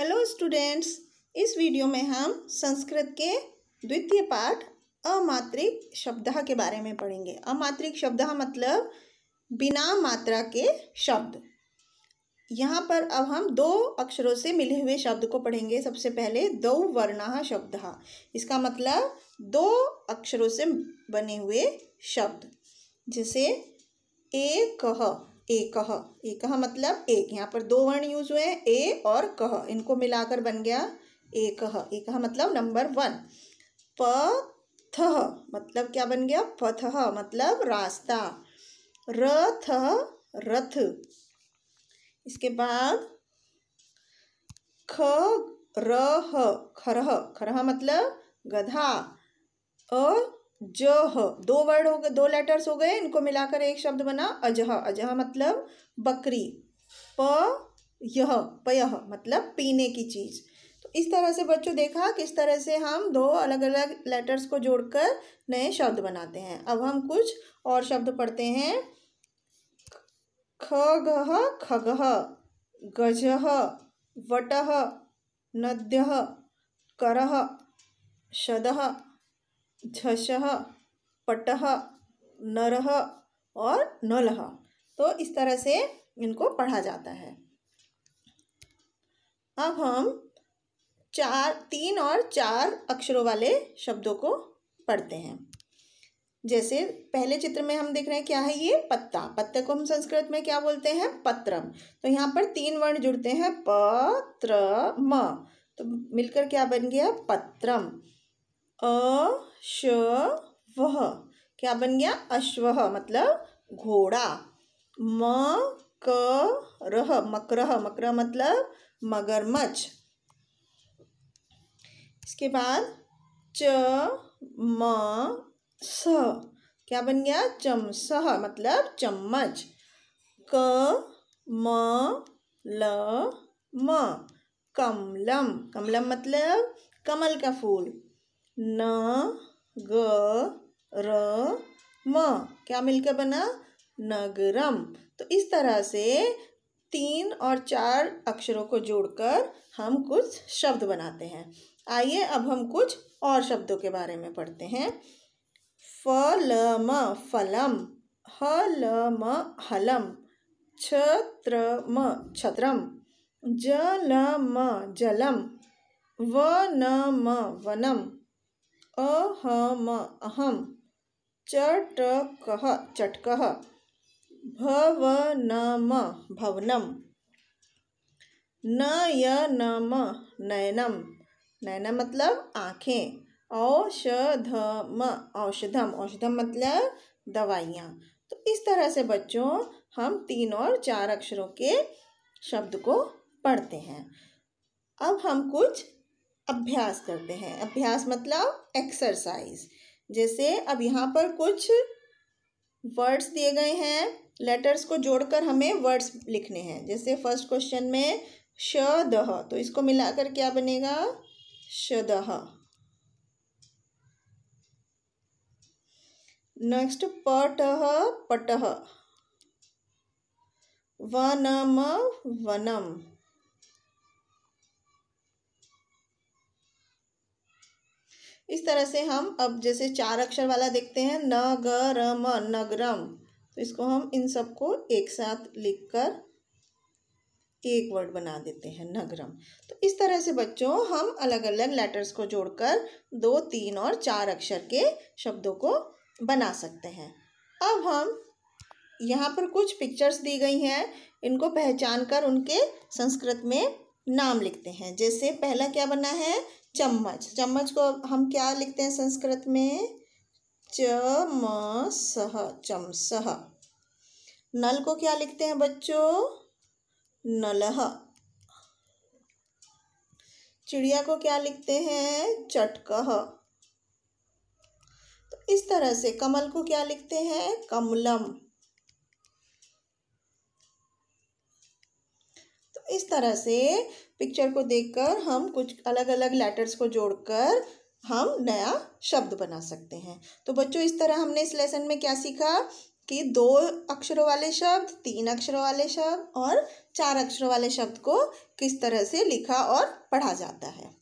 hello students इस video में हम संस्कृत के द्वितीय पाठ अमात्रिक शब्द के बारे में पढ़ेंगे अमात्रिक शब्द मतलब बिना मात्रा के शब्द यहाँ पर अब हम दो अक्षरों से मिले हुए शब्द को पढ़ेंगे सबसे पहले दो वर्णा शब्द इसका मतलब दो अक्षरों से बने हुए शब्द जैसे एक कह एक एकह मतलब एक यहाँ पर दो वर्ण यूज हुए हैं ए और कह इनको मिलाकर बन गया एक एकह मतलब नंबर वन पथ मतलब क्या बन गया पथह मतलब रास्ता रथ रथ इसके बाद ख रह खरह खरह मतलब गधा अ ज दो वर्ड हो गए दो लेटर्स हो गए इनको मिलाकर एक शब्द बना अजह अजह मतलब बकरी प यह पय मतलब पीने की चीज़ तो इस तरह से बच्चों देखा किस तरह से हम दो अलग अलग लेटर्स को जोड़कर नए शब्द बनाते हैं अब हम कुछ और शब्द पढ़ते हैं खगह खगह गजह वटह नद्य करह शदह झशः पट नरह और नलह तो इस तरह से इनको पढ़ा जाता है अब हम चार तीन और चार अक्षरों वाले शब्दों को पढ़ते हैं जैसे पहले चित्र में हम देख रहे हैं क्या है ये पत्ता पत्ते को हम संस्कृत में क्या बोलते हैं पत्रम तो यहाँ पर तीन वर्ण जुड़ते हैं पत्र म तो मिलकर क्या बन गया पत्रम अ श वह क्या बन गया अश्व मतलब घोड़ा म क रह मकरह मकरह मतलब मगरमच्छ इसके बाद च म स क्या बन गया चमसह मतलब चम्मच क म ल म कमलम कमलम मतलब कमल का फूल न ग र म क्या मिलकर बना नगरम तो इस तरह से तीन और चार अक्षरों को जोड़कर हम कुछ शब्द बनाते हैं आइए अब हम कुछ और शब्दों के बारे में पढ़ते हैं म फलम म हलम छत्र म छत्रम म जलम व न म वनम अहम अहम चटक चटक भवनम भवनम नयनम नयनम नयनम मतलब आँखें औषधम औषधम औषधम मतलब दवाइयाँ तो इस तरह से बच्चों हम तीन और चार अक्षरों के शब्द को पढ़ते हैं अब हम कुछ अभ्यास करते हैं अभ्यास मतलब एक्सरसाइज जैसे अब यहाँ पर कुछ वर्ड्स दिए गए हैं लेटर्स को जोड़कर हमें वर्ड्स लिखने हैं जैसे फर्स्ट क्वेश्चन में श दह तो इसको मिलाकर क्या बनेगा दह नेक्स्ट पटह पटह वनम वनम इस तरह से हम अब जैसे चार अक्षर वाला देखते हैं न ग र म नगरम तो इसको हम इन सबको एक साथ लिखकर एक वर्ड बना देते हैं नगरम तो इस तरह से बच्चों हम अलग अलग लेटर्स को जोड़कर दो तीन और चार अक्षर के शब्दों को बना सकते हैं अब हम यहाँ पर कुछ पिक्चर्स दी गई हैं इनको पहचान कर उनके संस्कृत में नाम लिखते हैं जैसे पहला क्या बना है चम्मच चम्मच को हम क्या लिखते हैं संस्कृत में सह चमसह नल को क्या लिखते हैं बच्चों नलह चिड़िया को क्या लिखते हैं चटकह तो इस तरह से कमल को क्या लिखते हैं कमलम इस तरह से पिक्चर को देखकर हम कुछ अलग अलग लेटर्स को जोड़कर हम नया शब्द बना सकते हैं तो बच्चों इस तरह हमने इस लेसन में क्या सीखा कि दो अक्षरों वाले शब्द तीन अक्षरों वाले शब्द और चार अक्षरों वाले शब्द को किस तरह से लिखा और पढ़ा जाता है